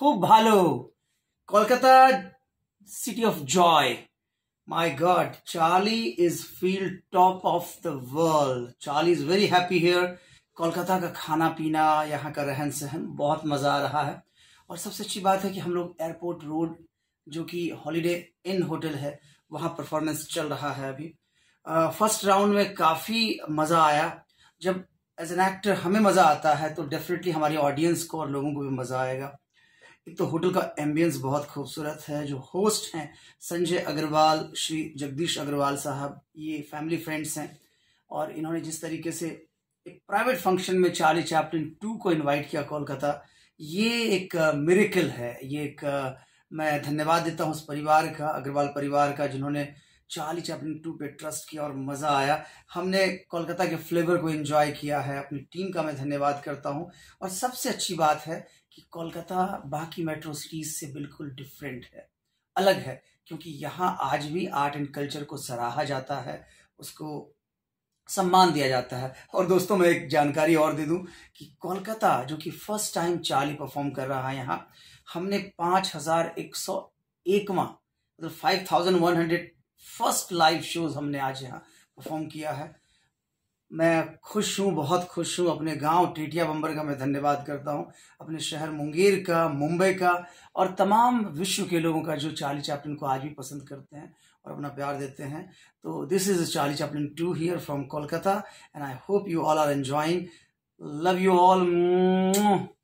खूब भालो Kolkata city of joy my god Charlie is feel top of the world Charlie is very happy here Kolkata का खाना पीना यहाँ का रहन सहन बहुत मज़ा आ रहा है और सबसे अच्छी बात है कि हम लोग एयरपोर्ट रोड जो कि हॉलीडे इन होटल है वहाँ परफॉर्मेंस चल रहा है अभी फर्स्ट uh, राउंड में काफ़ी मज़ा आया जब एज एन एक्टर हमें मज़ा आता है तो डेफिनेटली हमारी ऑडियंस को और लोगों को भी मज़ा आएगा एक तो होटल का एम्बियंस बहुत खूबसूरत है जो होस्ट हैं संजय अग्रवाल श्री जगदीश अग्रवाल साहब ये फैमिली फ्रेंड्स हैं और इन्होंने जिस तरीके से एक प्राइवेट फंक्शन में चार्ली चैप्टन टू को इनवाइट किया कोलकाता ये एक मेरिकल uh, है ये एक uh, मैं धन्यवाद देता हूँ उस परिवार का अग्रवाल परिवार का जिन्होंने चार्ली चैप्टन टू पे ट्रस्ट किया और मज़ा आया हमने कोलकाता के फ्लेवर को एंजॉय किया है अपनी टीम का मैं धन्यवाद करता हूँ और सबसे अच्छी बात है कि कोलकाता बाकी मेट्रो सिटीज़ से बिल्कुल डिफरेंट है अलग है क्योंकि यहाँ आज भी आर्ट एंड कल्चर को सराहा जाता है उसको सम्मान दिया जाता है और दोस्तों मैं एक जानकारी और दे दूं कि कोलकाता जो कि फर्स्ट टाइम चार्ली परफॉर्म कर रहा है यहाँ हमने पाँच हजार एक सौ एकवा मतलब five thousand one hundred first live shows हमने आज यहाँ परफॉर्म किया है मैं खुश हूँ बहुत खुश हूँ अपने गांव टीटिया बम्बर का मैं धन्यवाद करता हूँ अपने शहर मुंगेर का मुंबई का और तमाम विश्व के लोगों का जो चार्ली चैप्टन को आज भी पसंद करते हैं और अपना प्यार देते हैं तो this is Charlie Chaplin two here from Kolkata and I hope you all are enjoying love you all